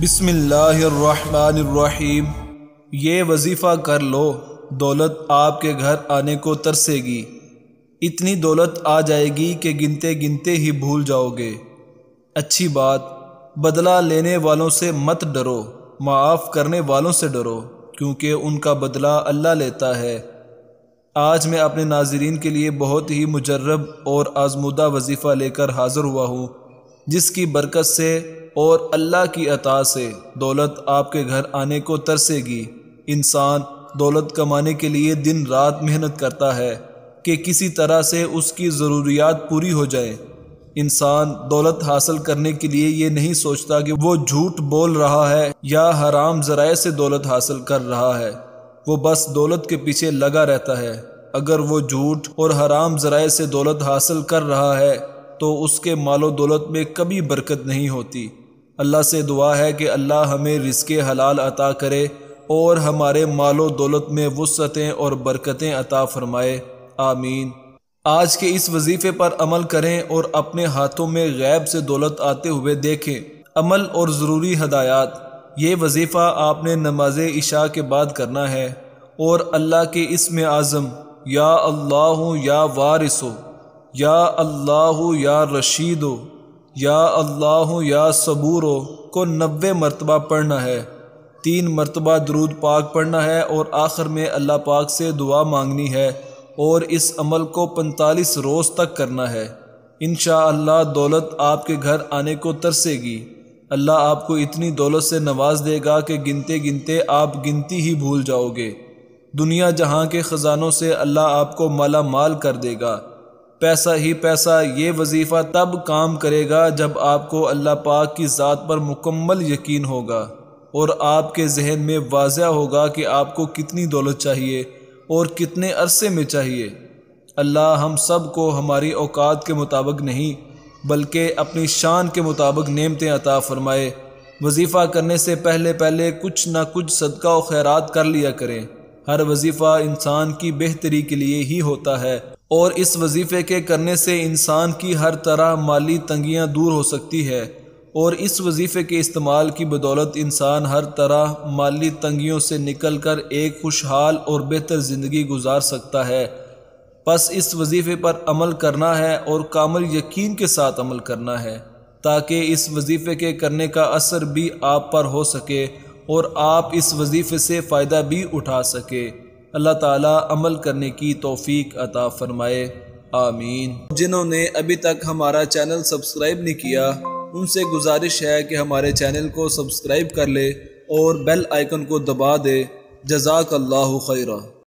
बिसमीम ये वजीफ़ा कर लो दौलत आपके घर आने को तरसेगी इतनी दौलत आ जाएगी कि गिनते गिनते ही भूल जाओगे अच्छी बात बदला लेने वालों से मत डरो माफ़ करने वालों से डरो क्योंकि उनका बदला अल्लाह लेता है आज मैं अपने नाजरीन के लिए बहुत ही मुजर्रब और आजमूदा वजीफ़ा लेकर हाज़िर हुआ हूँ जिसकी बरकत से और अल्लाह की अता से दौलत आपके घर आने को तरसेगी इंसान दौलत कमाने के लिए दिन रात मेहनत करता है कि किसी तरह से उसकी ज़रूरियात पूरी हो जाए इंसान दौलत हासिल करने के लिए ये नहीं सोचता कि वो झूठ बोल रहा है या हराम ज़राए से दौलत हासिल कर रहा है वो बस दौलत के पीछे लगा रहता है अगर वो झूठ और हराम ज़राए से दौलत हासिल कर रहा है तो उसके मालो दौलत में कभी बरकत नहीं होती अल्लाह से दुआ है कि अल्लाह हमें रिस्क हलाल अता करे और हमारे मालो दौलत में वसतें और बरकतें अता फरमाए आमीन आज के इस वजीफ़े पर अमल करें और अपने हाथों में गैब से दौलत आते हुए देखें अमल और ज़रूरी हदायत ये वजीफ़ा आपने नमाज इशा के बाद करना है और अल्लाह के इसम आज़म या अल्लाह या वारिसो या अल्लाह या रशीद या अल्लाह या सबूर को नबे मरतबा पढ़ना है तीन मरतबा दरूद पाक पढ़ना है और आखिर में अल्लाह पाक से दुआ मांगनी है और इस अमल को पैंतालीस रोज़ तक करना है इन अल्लाह दौलत आपके घर आने को तरसेगी अल्लाह आपको इतनी दौलत से नवाज देगा कि गिनते गिनते आप गिनती ही भूल जाओगे दुनिया जहाँ के ख़जानों से अल्लाह आपको माला माल कर देगा पैसा ही पैसा ये वजीफ़ा तब काम करेगा जब आपको अल्लाह पाक की ज़ात पर मुकम्मल यकीन होगा और आपके जहन में वाजिया होगा कि आपको कितनी दौलत चाहिए और कितने अरसे में चाहिए अल्लाह हम सब को हमारी औकात के मुताबिक नहीं बल्कि अपनी शान के मुताबिक नेमतें अता फ़रमाए वजीफ़ा करने से पहले पहले कुछ ना कुछ सदका व खैरात कर लिया करें हर वजीफ़ा इंसान की बेहतरी के लिए ही होता है और इस वजीफ़े के करने से इंसान की हर तरह माली तंगियां दूर हो सकती है और इस वजीफ़े के इस्तेमाल की बदौलत इंसान हर तरह माली तंगियों से निकल कर एक खुशहाल और बेहतर ज़िंदगी गुजार सकता है बस इस वजीफ़े पर अमल करना है और कामल यकीन के साथ अमल करना है ताकि इस वजीफ़े के करने का असर भी आप पर हो सके और आप इस वजीफ़े से फ़ायदा भी उठा सके अल्लाह ताला अमल करने की तौफीक अता फरमाए आमीन जिन्होंने अभी तक हमारा चैनल सब्सक्राइब नहीं किया उनसे गुजारिश है कि हमारे चैनल को सब्सक्राइब कर ले और बेल आइकन को दबा दे जजाक अल्लाह खैरा